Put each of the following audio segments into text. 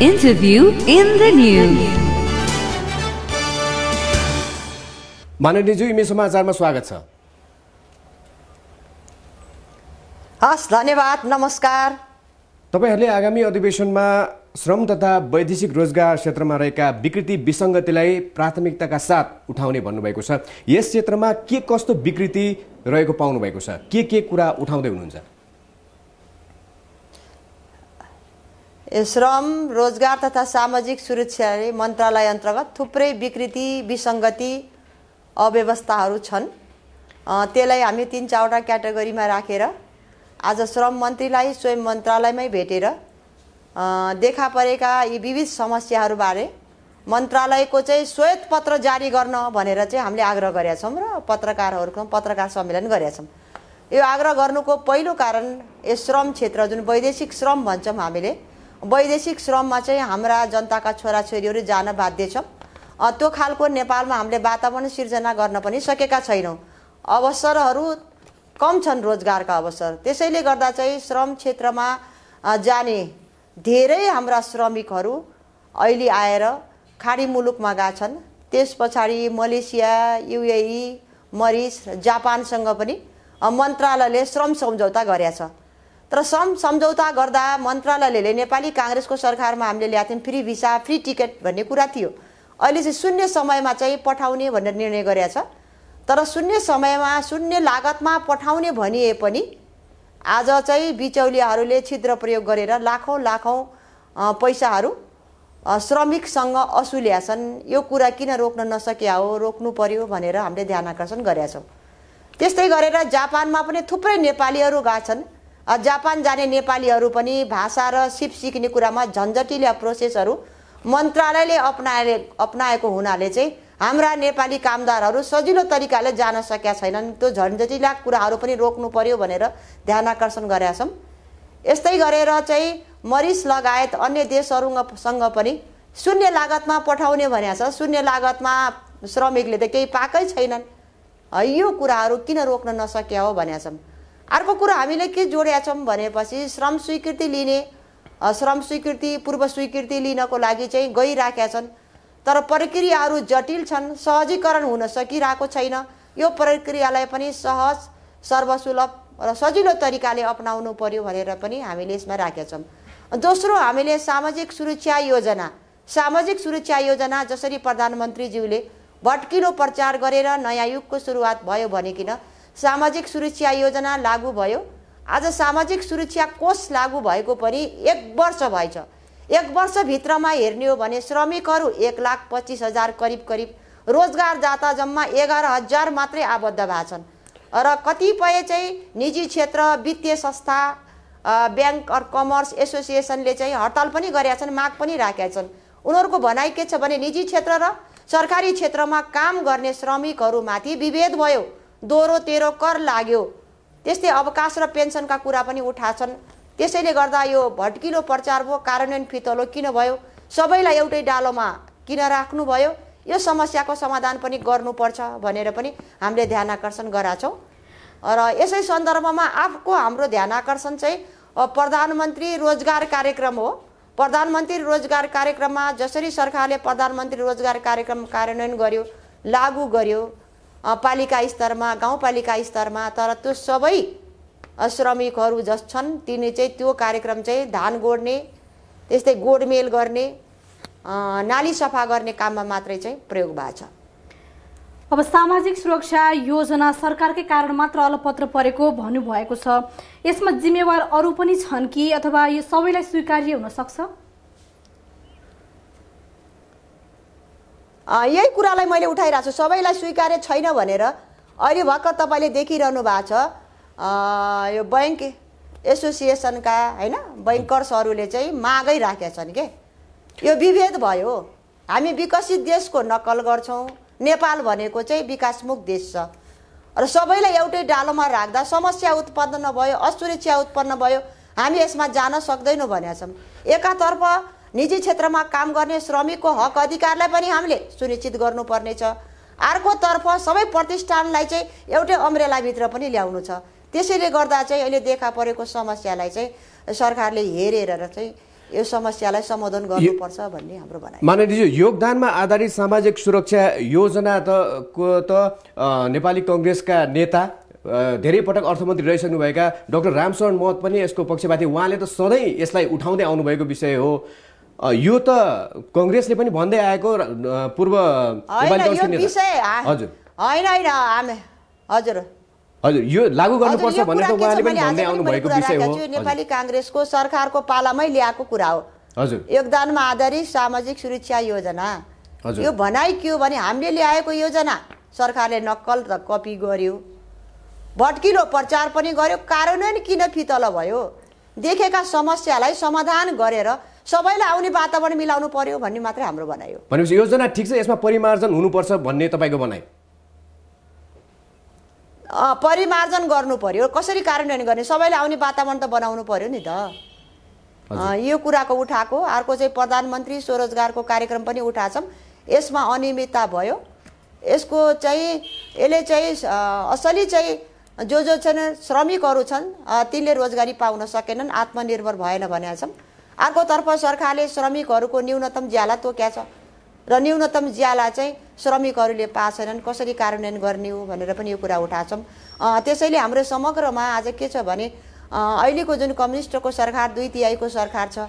Interview in the News. मानवजीज्यू इमे समाचारमा स्वागत छ हस् धन्यवाद नमस्कार तपाईँहरूले आगामी अधिवेशनमा श्रम तथा वैदेशिक रोजगार क्षेत्रमा रहेका विकृति विसङ्गतिलाई प्राथमिकताका साथ उठाउने भन्नुभएको छ यस क्षेत्रमा के कस्तो विकृति रहेको पाउनुभएको छ के के कुरा उठाउँदै हुनुहुन्छ श्रम रोजगार तथा सामाजिक सुरक्षा मन्त्रालय अन्तर्गत थुप्रै विकृति विसङ्गति अव्यवस्थाहरू छन् त्यसलाई हामी तिन चारवटा क्याटेगोरीमा राखेर आज श्रम मन्त्रीलाई स्वयं मन्त्रालयमै भेटेर देखा परेका यी विविध समस्याहरूबारे मन्त्रालयको चाहिँ श्वेत पत्र जारी गर्न भनेर चाहिँ हामीले आग्रह गरेका छौँ र पत्रकारहरूको पत्रकार सम्मेलन गरेका छौँ यो आग्रह गर्नुको पहिलो कारण यो श्रम क्षेत्र जुन वैदेशिक श्रम भन्छौँ हामीले वैदेशिक श्रममा चाहिँ हाम्रा जनताका छोराछोरीहरू जान बाध्य छ त्यो खालको नेपालमा हामीले वातावरण सिर्जना गर्न पनि सकेका छैनौँ अवसरहरू कम छन् रोजगारका अवसर त्यसैले गर्दा चाहिँ श्रम क्षेत्रमा जाने धेरै हाम्रा श्रमिकहरू अहिले आएर खाडी मुलुकमा गएका छन् त्यस पछाडि मलेसिया युएई मरिस जापानसँग पनि मन्त्रालयले श्रम सम्झौता गरेछ तर सम सम्झौता गर्दा मन्त्रालयले नेपाली काङ्ग्रेसको सरकारमा हामीले ल्याएको थियौँ फ्री भिसा फ्री टिकट भन्ने कुरा थियो अहिले चाहिँ शून्य समयमा चाहिँ पठाउने भनेर निर्णय गरेछ तर शून्य समयमा शून्य लागतमा पठाउने भनिए पनि आज चाहिँ बिचौलियाहरूले छिद्र प्रयोग गरेर लाखौँ लाखौँ पैसाहरू श्रमिकसँग असुल्या छन् यो कुरा किन रोक्न नसकिया हो रोक्नु पर्यो भनेर हामीले ध्यान आकर्षण गरेका छौँ त्यस्तै गरेर जापानमा पनि थुप्रै नेपालीहरू गएका छन् जापान जाने नेपालीहरू पनि भाषा र सिप सिक्ने कुरामा झन्झटिला प्रोसेसहरू मन्त्रालयले अप्नाए अप्नाएको हुनाले चाहिँ हाम्रा नेपाली कामदारहरू सजिलो तरिकाले जान सकेका छैनन् त्यो झन्झटिला कुराहरू पनि रोक्नु पर्यो भनेर ध्यान आकर्षण गरेका छौँ यस्तै गरेर चाहिँ मरिस लगायत अन्य देशहरूसँग पनि शून्य लागतमा पठाउने भनेको छ शून्य लागतमा श्रमिकले त केही पाकै छैनन् यो कुराहरू किन रोक्न नसक्या हो भनेछौँ अर्को कुरो हामीले के जोडेका छौँ भनेपछि श्रम स्वीकृति लिने श्रम स्वीकृति पूर्व स्वीकृति लिनको लागि चाहिँ गइराखेका छन् तर प्रक्रियाहरू जटिल छन् सहजीकरण हुन सकिरहेको छैन यो प्रक्रियालाई पनि सहज सर्वसुलभ र सजिलो तरिकाले अप्नाउनु पर्यो भनेर पनि हामीले यसमा राखेका छौँ दोस्रो हामीले सामाजिक सुरक्षा योजना सामाजिक सुरक्षा योजना जसरी प्रधानमन्त्रीज्यूले भट्किलो प्रचार गरेर नयाँ युगको सुरुवात भयो भनेकिन सामाजिक सुरक्षा योजना लागू भयो आज सामाजिक सुरक्षा कोष लागू भएको पनि एक वर्ष भएछ एक वर्षभित्रमा हेर्ने हो भने श्रमिकहरू एक लाख पच्चिस हजार करिब करिब रोजगार जाता जम्मा एघार हजार मात्रै आबद्ध भएको छन् र कतिपय चाहिँ निजी क्षेत्र वित्तीय संस्था ब्याङ्क अर कमर्स एसोसिएसनले चाहिँ हडताल पनि गरेका छन् माग पनि राखेका छन् उनीहरूको भनाइ के छ भने निजी क्षेत्र र सरकारी क्षेत्रमा काम गर्ने श्रमिकहरूमाथि विभेद भयो दोहोरो तेह्रो कर लाग्यो त्यस्तै अवकाश र पेन्सनका कुरा पनि उठाछन् त्यसैले गर्दा यो भड्किलो प्रचार भयो कार्यान्वयन फितलो किन भयो सबैलाई एउटै डालोमा किन राख्नुभयो यो समस्याको समाधान पनि गर्नुपर्छ भनेर पनि हामीले ध्यान आकर्षण गराछौँ र यसै सन्दर्भमा आफको हाम्रो ध्यान आकर्षण चाहिँ प्रधानमन्त्री रोजगार कार्यक्रम हो प्रधानमन्त्री रोजगार कार्यक्रममा जसरी सरकारले प्रधानमन्त्री रोजगार कार्यक्रम कार्यान्वयन गर्यो लागू गर्यो पालिका स्तरमा गाउँपालिका स्तरमा तर त्यो सबै श्रमिकहरू जस छन् तिनी चाहिँ त्यो कार्यक्रम चाहिँ धान गोड्ने त्यस्तै गोडमेल गर्ने नाली सफा गर्ने काममा मात्रै चाहिँ प्रयोग भएको छ अब सामाजिक सुरक्षा योजना सरकारकै कारण मात्र अलपत्र परेको भन्नुभएको छ यसमा जिम्मेवार अरू पनि छन् कि अथवा यो सबैलाई स्वीकार्य हुनसक्छ यही कुरालाई मैले उठाइरहेको छु सबैलाई स्वीकार्य छैन भनेर अहिले भर्खर तपाईँले देखिरहनु भएको छ यो बैङ्क एसोसिएसनका होइन बैङ्कर्सहरूले चाहिँ मागै राखेका छन् के यो विभेद भयो हामी विकसित देशको नक्कल गर्छौँ नेपाल भनेको चाहिँ विकासमुख देश छ र सबैलाई एउटै डालोमा राख्दा समस्या उत्पन्न भयो असुरक्षा उत्पन्न भयो हामी यसमा जान सक्दैनौँ छौँ एकातर्फ निजी क्षेत्रमा काम गर्ने श्रमिकको हक अधिकारलाई पनि हामीले सुनिश्चित गर्नुपर्नेछ अर्कोतर्फ सबै प्रतिष्ठानलाई चाहिँ एउटै अम्रेलाभित्र पनि ल्याउनु छ त्यसैले गर्दा चाहिँ अहिले देखा परेको समस्यालाई चाहिँ सरकारले हेरेर चाहिँ यो समस्यालाई सम्बोधन गर्नुपर्छ भन्ने हाम्रो भनाइ माननीयज्यू योगदानमा आधारित सामाजिक सुरक्षा योजना त को त नेपाली कङ्ग्रेसका नेता धेरै पटक अर्थमन्त्री रहिसक्नुभएका डाक्टर रामशरण महत पनि यसको पक्षपाती उहाँले त सधैँ यसलाई उठाउँदै आउनुभएको विषय हो यो त कङ्ग्रेसले पनि भन्दै आएको पूर्व होइन होइन हजुर हजुर यो लागू गर्नुपर्छ भनेर उहाँले पनि भन्दै आउनु भएको विषय हो नेपाली काङ्ग्रेसको सरकारको पालामै ल्याएको कुरा हो हजुर योगदानमा आधारित सामाजिक सुरक्षा योजना यो भनाइ के हो भने हामीले ल्याएको योजना सरकारले नक्कल र कपी गर्यो भट्किलो प्रचार पनि गर्यो कारण किन फितल भयो देखेका समस्यालाई समाधान गरेर सबैलाई आउने वातावरण मिलाउनु पर्यो भन्ने मात्रै हाम्रो भनाइ हो भनेपछि योजना ठिक छ यसमा परिमार्जन हुनुपर्छ भन्ने तपाईँको भनाइ परिमार्जन गर्नु पर्यो कसरी कार्यान्वयन गर्ने सबैलाई आउने वातावरण त बनाउनु पर्यो नि त यो कुराको उठाएको अर्को चाहिँ प्रधानमन्त्री स्वरोजगारको कार्यक्रम पनि उठाएछौँ यसमा अनियमितता भयो यसको चाहिँ यसले चाहिँ असली चाहिँ जो जो छन् श्रमिकहरू छन् तिनले रोजगारी पाउन सकेनन् आत्मनिर्भर भएन भनेका छौँ अर्कोतर्फ सरकारले श्रमिकहरूको न्यूनतम ज्याला तोक्या छ र न्यूनतम ज्याला चाहिँ श्रमिकहरूले पाएछन् कसरी कार्यान्वयन गर्ने हो भनेर पनि यो कुरा उठाछौँ त्यसैले हाम्रो समग्रमा आज के छ भने अहिलेको जुन कम्युनिस्टको सरकार दुई तिहाईको सरकार छ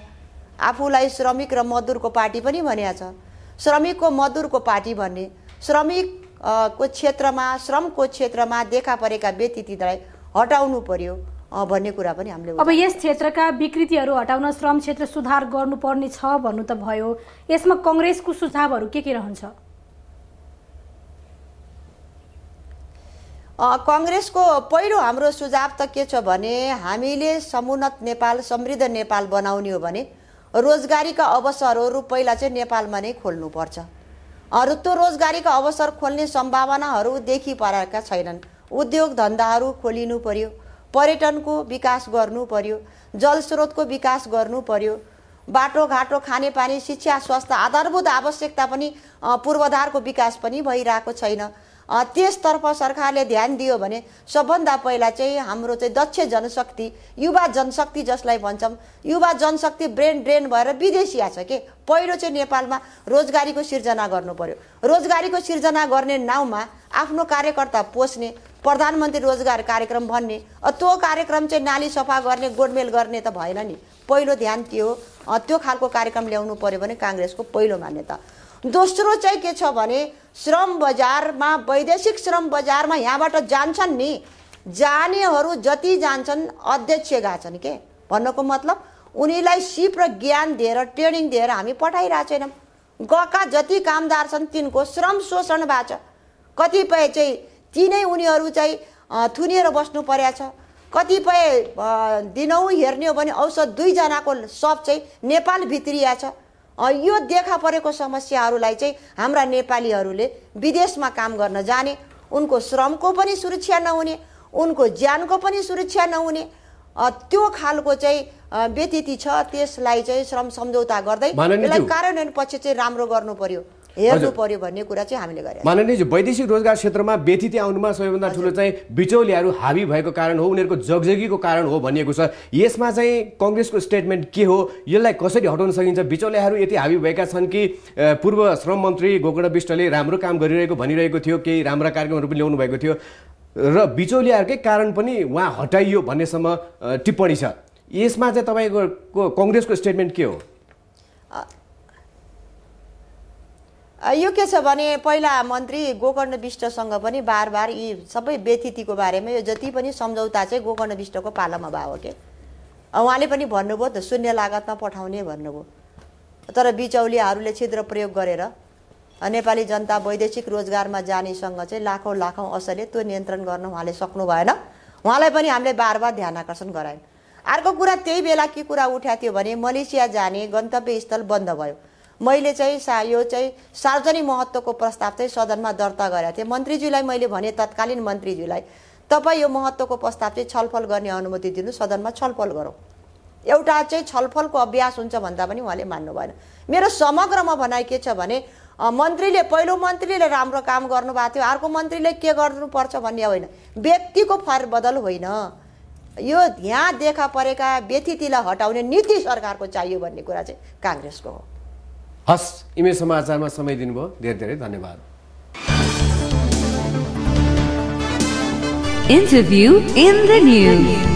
आफूलाई श्रमिक र मजदुरको पार्टी पनि भनिएको छ श्रमिकको मजदुरको पार्टी भन्ने श्रमिक को क्षेत्रमा श्रमको क्षेत्रमा देखा परेका व्यतिथिलाई हटाउनु पर्यो भन्ने कुरा पनि हामीले अब यस क्षेत्रका विकृतिहरू हटाउन श्रम क्षेत्र सुधार गर्नुपर्ने छ भन्नु त भयो यसमा कङ्ग्रेसको सुझावहरू के के रहन्छ कङ्ग्रेसको पहिलो हाम्रो सुझाव त के छ भने हामीले समुन्नत नेपाल समृद्ध नेपाल बनाउने हो भने रोजगारीका अवसरहरू पहिला चाहिँ नेपालमा नै खोल्नुपर्छ र त्यो रोजगारीका अवसर खोल्ने सम्भावनाहरू देखि परेका छैनन् उद्योग धन्दाहरू खोलिनु पर्यो पर्यटनको विकास गर्नु पर्यो जलस्रोतको विकास गर्नु पर्यो बाटोघाटो खानेपानी शिक्षा स्वास्थ्य आधारभूत आवश्यकता पनि पूर्वाधारको विकास पनि भइरहेको छैन त्यसतर्फ सरकारले ध्यान दियो भने सबभन्दा पहिला चाहिँ हाम्रो चाहिँ दक्ष जनशक्ति युवा जनशक्ति जसलाई भन्छौँ युवा जनशक्ति ब्रेन ड्रेन भएर विदेशी छ के पहिलो चाहिँ नेपालमा रोजगारीको सिर्जना गर्नु पर्यो रोजगारीको सिर्जना गर्ने नाउँमा आफ्नो कार्यकर्ता पोस्ने प्रधानमन्त्री रोजगार कार्यक्रम भन्ने त्यो कार्यक्रम चाहिँ नाली सफा गर्ने गोडमेल गर्ने त भएन नि पहिलो ध्यान त्यो त्यो खालको कार्यक्रम ल्याउनु पऱ्यो भने काङ्ग्रेसको पहिलो मान्यता दोस्रो चाहिँ के छ भने श्रम बजारमा वैदेशिक श्रम बजारमा यहाँबाट जान्छन् नि जानेहरू जति जान्छन् अध्यक्ष गएको छन् के भन्नुको मतलब उनीलाई सिप र ज्ञान दिएर ट्रेनिङ दिएर हामी पठाइरहेको छैनौँ गएका जति कामदार छन् तिनको श्रम शोषण भएको छ कतिपय चाहिँ ती नै उनीहरू चाहिँ थुनिएर बस्नु परेको छ कतिपय दिनौ हेर्ने हो भने औसत दुईजनाको सप चाहिँ नेपाल भित्रिया छ यो देखा परेको समस्याहरूलाई चाहिँ हाम्रा नेपालीहरूले विदेशमा काम गर्न जाने उनको श्रमको पनि सुरक्षा नहुने उनको ज्यानको पनि सुरक्षा नहुने त्यो खालको चाहिँ व्यतिथि छ त्यसलाई चाहिँ श्रम सम्झौता गर्दै त्यसलाई कार्यान्वयन पछि चाहिँ राम्रो गर्नु पर्यो हेर्नु पर्यो भन्ने कुरा चाहिँ हामीले गरेका माननीय वैदेशिक रोजगार क्षेत्रमा व्यथित आउनुमा सबैभन्दा ठुलो चाहिँ बिचौलियाहरू हावी भएको कारण हो उनीहरूको जगजगीको कारण हो भनिएको छ यसमा चाहिँ कङ्ग्रेसको स्टेटमेन्ट के हो यसलाई कसरी हटाउन सकिन्छ बिचौलियाहरू यति हावी भएका छन् कि पूर्व श्रम मन्त्री गोकर्ण विष्टले राम्रो काम गरिरहेको भनिरहेको थियो केही राम्रा कार्यक्रमहरू पनि ल्याउनु भएको थियो र बिचौलियाहरूकै कारण पनि उहाँ हटाइयो भन्नेसम्म टिप्पणी छ यसमा चाहिँ तपाईँको कङ्ग्रेसको स्टेटमेन्ट के हो यो के छ भने पहिला मन्त्री गोकर्ण विष्टसँग पनि बार बार यी सबै व्यतिथिको बारेमा यो जति पनि सम्झौता चाहिँ गोकर्ण विष्टको पालामा भयो के उहाँले पनि भन्नुभयो त शून्य लागतमा पठाउने भन्नुभयो तर बिचौलियाहरूले छिद्र प्रयोग गरेर नेपाली जनता वैदेशिक रोजगारमा जानेसँग चाहिँ लाखौँ लाखौँ असरले त्यो नियन्त्रण गर्न उहाँले सक्नु भएन उहाँलाई पनि हामीले बार बार ध्यान आकर्षण गरायौँ अर्को कुरा त्यही बेला के कुरा उठाएको थियो भने मलेसिया जाने गन्तव्य स्थल बन्द भयो मैले चाहिँ सा यो चाहिँ सार्वजनिक महत्त्वको प्रस्ताव चाहिँ सदनमा दर्ता गरेको थिएँ मन्त्रीज्यूलाई मैले भने तत्कालीन मन्त्रीज्यूलाई तपाईँ यो महत्त्वको प्रस्ताव चाहिँ छलफल गर्ने अनुमति दिनु सदनमा छलफल गरौँ एउटा चाहिँ छलफलको अभ्यास हुन्छ भन्दा पनि उहाँले मान्नु भएन मेरो समग्रमा भनाइ के छ भने मन्त्रीले पहिलो मन्त्रीले राम्रो काम गर्नुभएको थियो अर्को मन्त्रीले के गर्नुपर्छ भन्ने होइन व्यक्तिको फरबदल होइन यो यहाँ देखा परेका व्यथितिलाई हटाउने नीति सरकारको चाहियो भन्ने कुरा चाहिँ काङ्ग्रेसको हो हस् इमेज समाचारमा समय दिनुभयो धेरै धेरै धन्यवाद इन्टरभ्यू इन द न्युज